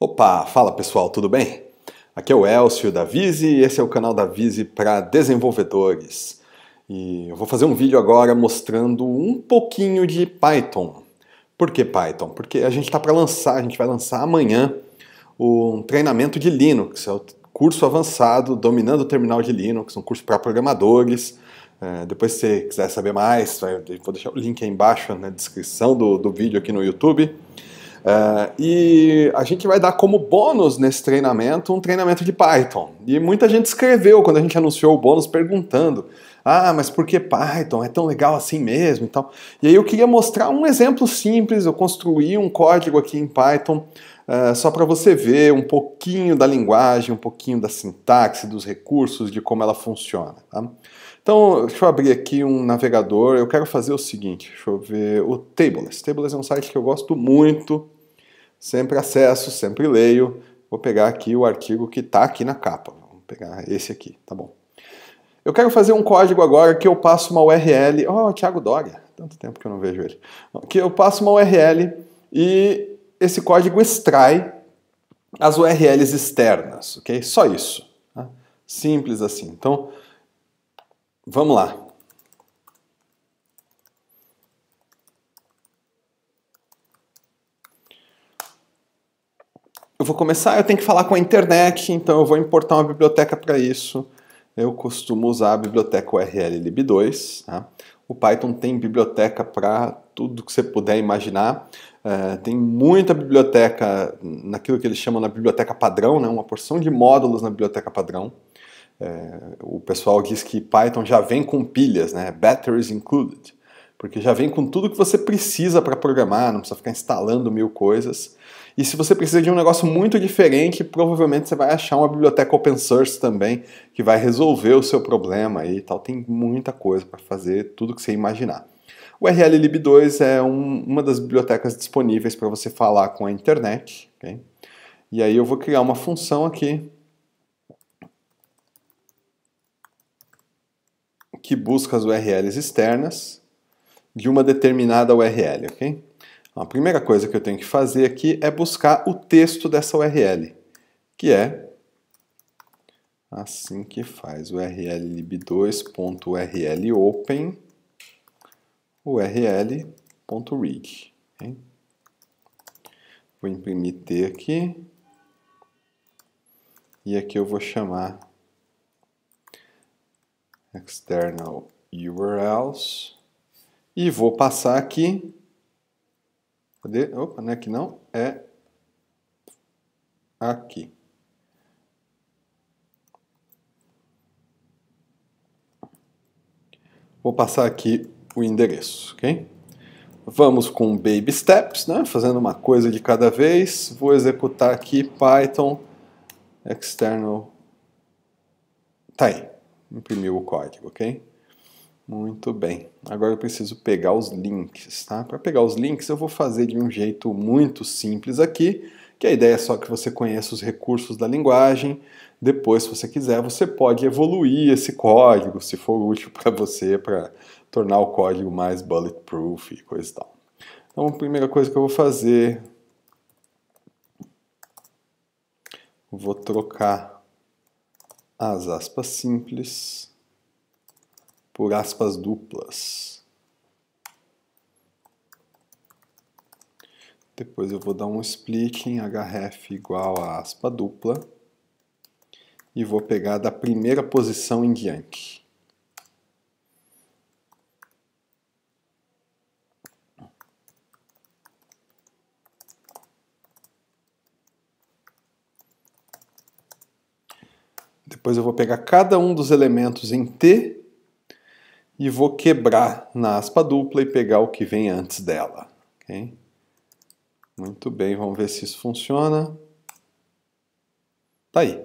Opa, fala pessoal, tudo bem? Aqui é o Elcio da Vise e esse é o canal da Vise para desenvolvedores. E eu vou fazer um vídeo agora mostrando um pouquinho de Python. Por que Python? Porque a gente está para lançar, a gente vai lançar amanhã um treinamento de Linux, é o curso avançado Dominando o Terminal de Linux, um curso para programadores. É, depois, se você quiser saber mais, vou deixar o link aí embaixo na descrição do, do vídeo aqui no YouTube. Uh, e a gente vai dar como bônus nesse treinamento um treinamento de Python. E muita gente escreveu quando a gente anunciou o bônus perguntando: ah, mas por que Python? É tão legal assim mesmo? Então, e aí eu queria mostrar um exemplo simples. Eu construí um código aqui em Python uh, só para você ver um pouquinho da linguagem, um pouquinho da sintaxe, dos recursos, de como ela funciona. Tá? Então, deixa eu abrir aqui um navegador. Eu quero fazer o seguinte, deixa eu ver o Tables. Tables é um site que eu gosto muito Sempre acesso, sempre leio. Vou pegar aqui o artigo que está aqui na capa. Vamos pegar esse aqui, tá bom. Eu quero fazer um código agora que eu passo uma URL. Oh, Thiago Doria, tanto tempo que eu não vejo ele. Que eu passo uma URL e esse código extrai as URLs externas, ok? Só isso. Tá? Simples assim. Então, vamos lá. eu vou começar, eu tenho que falar com a internet, então eu vou importar uma biblioteca para isso. Eu costumo usar a biblioteca URL lib2. Tá? O Python tem biblioteca para tudo que você puder imaginar. É, tem muita biblioteca naquilo que eles chamam na biblioteca padrão, né? uma porção de módulos na biblioteca padrão. É, o pessoal diz que Python já vem com pilhas, né? batteries included porque já vem com tudo que você precisa para programar, não precisa ficar instalando mil coisas. E se você precisa de um negócio muito diferente, provavelmente você vai achar uma biblioteca open source também que vai resolver o seu problema e tal. Tem muita coisa para fazer, tudo que você imaginar. O RLLib2 é um, uma das bibliotecas disponíveis para você falar com a internet. Okay? E aí eu vou criar uma função aqui que busca as URLs externas de uma determinada URL, ok? Então, a primeira coisa que eu tenho que fazer aqui é buscar o texto dessa URL, que é assim que faz urllib2.urlopen url.read. Okay? Vou imprimir T aqui e aqui eu vou chamar external URLs e vou passar aqui. Cadê? Opa, não é aqui não. É aqui. Vou passar aqui o endereço, ok? Vamos com baby steps, né? Fazendo uma coisa de cada vez. Vou executar aqui Python external. Tá aí. Imprimiu o código, ok? Muito bem. Agora eu preciso pegar os links, tá? Para pegar os links eu vou fazer de um jeito muito simples aqui, que a ideia é só que você conheça os recursos da linguagem. Depois, se você quiser, você pode evoluir esse código, se for útil para você, para tornar o código mais bulletproof e coisa e tal. Então, a primeira coisa que eu vou fazer, vou trocar as aspas simples por aspas duplas. Depois eu vou dar um split em href igual a aspa dupla e vou pegar da primeira posição em diante. Depois eu vou pegar cada um dos elementos em T e vou quebrar na aspa dupla e pegar o que vem antes dela. Okay? Muito bem, vamos ver se isso funciona. Tá aí.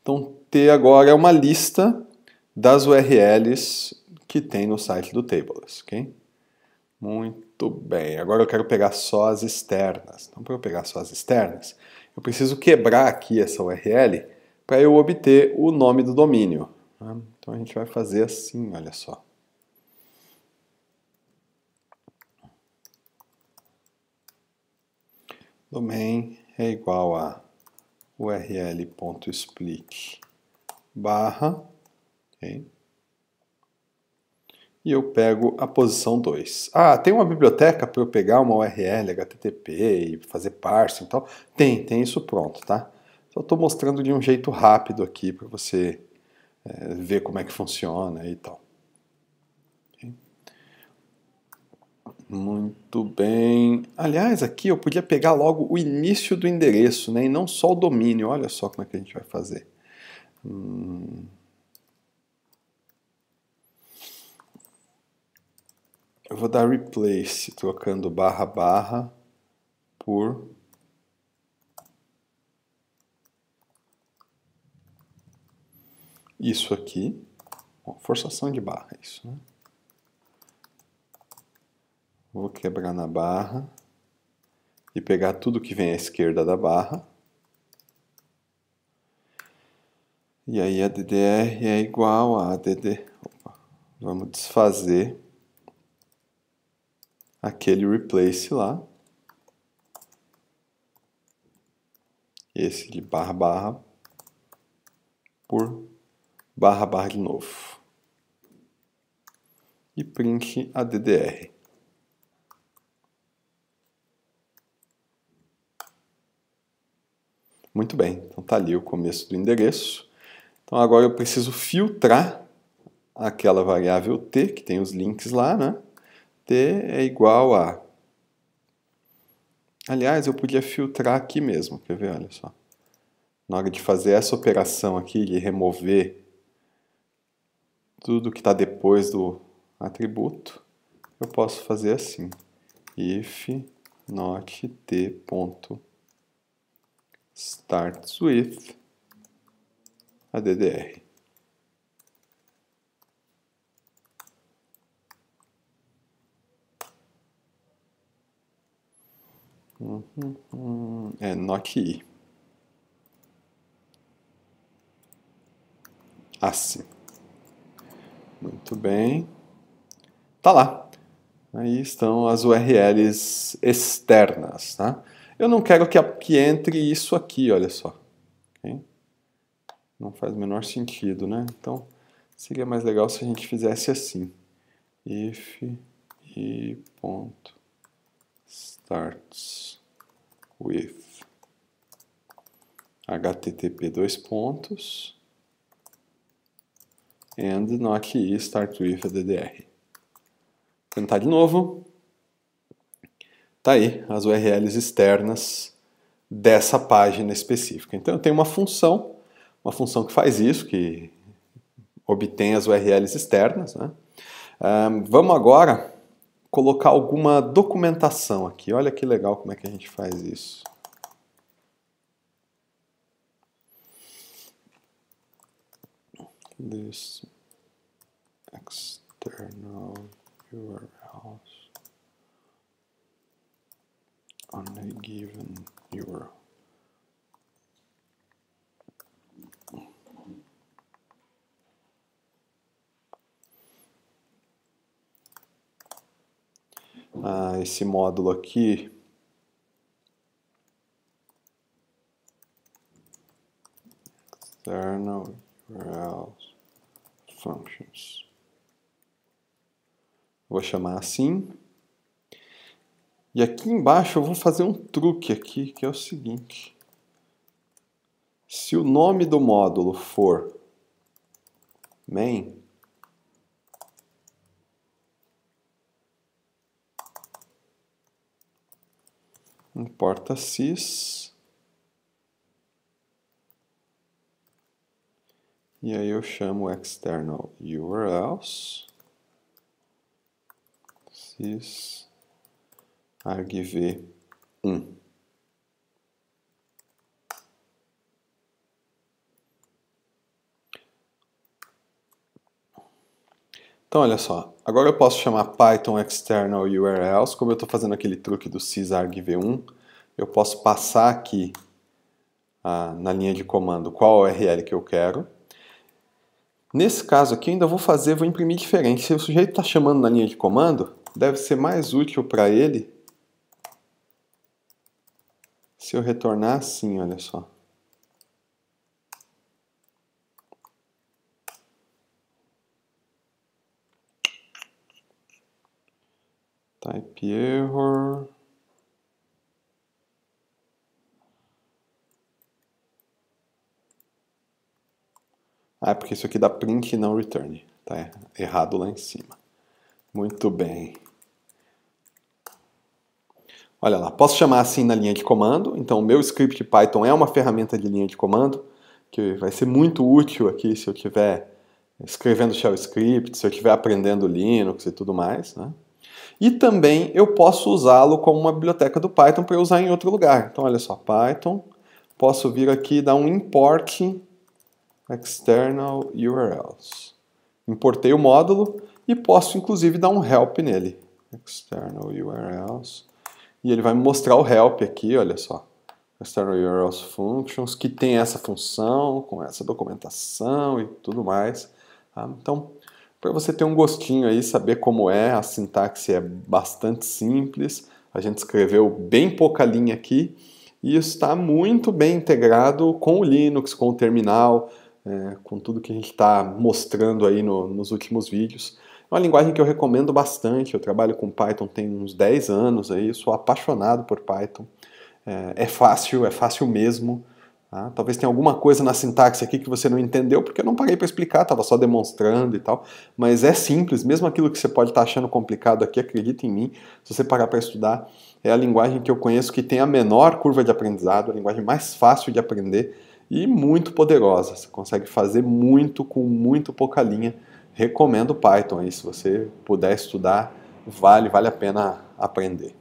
Então, T agora é uma lista das URLs que tem no site do Tables, ok? Muito bem. Agora eu quero pegar só as externas. Então, para eu pegar só as externas, eu preciso quebrar aqui essa URL para eu obter o nome do domínio. Né? Então, a gente vai fazer assim, olha só. do main é igual a url.split barra, okay? e eu pego a posição 2. Ah, tem uma biblioteca para eu pegar uma URL, HTTP e fazer parsing e tal? Tem, tem isso pronto, tá? Só então, estou mostrando de um jeito rápido aqui para você é, ver como é que funciona e tal. Muito bem. Aliás, aqui eu podia pegar logo o início do endereço, né? E não só o domínio. Olha só como é que a gente vai fazer. Hum... Eu vou dar replace, trocando barra barra por isso aqui. Bom, forçação de barra, é isso, né? Vou quebrar na barra e pegar tudo que vem à esquerda da barra. E aí a DDR é igual a DD... Opa. Vamos desfazer aquele replace lá. Esse de barra, barra, por barra, barra de novo. E print a DDR. Muito bem, então está ali o começo do endereço. Então agora eu preciso filtrar aquela variável t, que tem os links lá, né? t é igual a... Aliás, eu podia filtrar aqui mesmo, quer ver? Olha só. Na hora de fazer essa operação aqui, de remover tudo que está depois do atributo, eu posso fazer assim, if not t.com starts with a DDR. Uhum. É NOT-I. Assim. Ah, Muito bem. Tá lá. Aí estão as URLs externas, tá? Eu não quero que, a, que entre isso aqui, olha só. Okay? Não faz o menor sentido, né? Então, seria mais legal se a gente fizesse assim. If e ponto starts with http dois pontos and not e start with ddr. Vou tentar de novo. Tá aí as URLs externas dessa página específica. Então eu tenho uma função, uma função que faz isso, que obtém as URLs externas. Né? Um, vamos agora colocar alguma documentação aqui. Olha que legal como é que a gente faz isso. This external URLs on a given Ah, esse módulo aqui external URLs functions. Vou chamar assim. E aqui embaixo eu vou fazer um truque aqui, que é o seguinte. Se o nome do módulo for main, importa sys, e aí eu chamo external urls, sys, argv 1. Então, olha só, agora eu posso chamar Python external URLs, como eu estou fazendo aquele truque do sysargv1, eu posso passar aqui ah, na linha de comando qual URL que eu quero. Nesse caso aqui, eu ainda vou fazer, vou imprimir diferente. Se o sujeito está chamando na linha de comando, deve ser mais útil para ele se eu retornar assim, olha só. Type error. Ah, é porque isso aqui dá print e não return. Tá errado lá em cima. Muito bem. Olha lá, posso chamar assim na linha de comando, então o meu script Python é uma ferramenta de linha de comando, que vai ser muito útil aqui se eu estiver escrevendo shell script, se eu estiver aprendendo Linux e tudo mais, né? E também eu posso usá-lo como uma biblioteca do Python para usar em outro lugar. Então olha só, Python, posso vir aqui e dar um import external URLs. Importei o módulo e posso inclusive dar um help nele. External URLs e ele vai me mostrar o help aqui, olha só. External URLs Functions, que tem essa função, com essa documentação e tudo mais. Tá? Então, para você ter um gostinho aí, saber como é, a sintaxe é bastante simples, a gente escreveu bem pouca linha aqui, e está muito bem integrado com o Linux, com o terminal, é, com tudo que a gente está mostrando aí no, nos últimos vídeos. É uma linguagem que eu recomendo bastante. Eu trabalho com Python tem uns 10 anos aí, sou apaixonado por Python. É, é fácil, é fácil mesmo. Tá? Talvez tenha alguma coisa na sintaxe aqui que você não entendeu, porque eu não parei para explicar, estava só demonstrando e tal. Mas é simples, mesmo aquilo que você pode estar tá achando complicado aqui, acredita em mim, se você parar para estudar, é a linguagem que eu conheço que tem a menor curva de aprendizado, a linguagem mais fácil de aprender e muito poderosa. Você consegue fazer muito com muito pouca linha recomendo Python. aí se você puder estudar, vale, vale a pena aprender.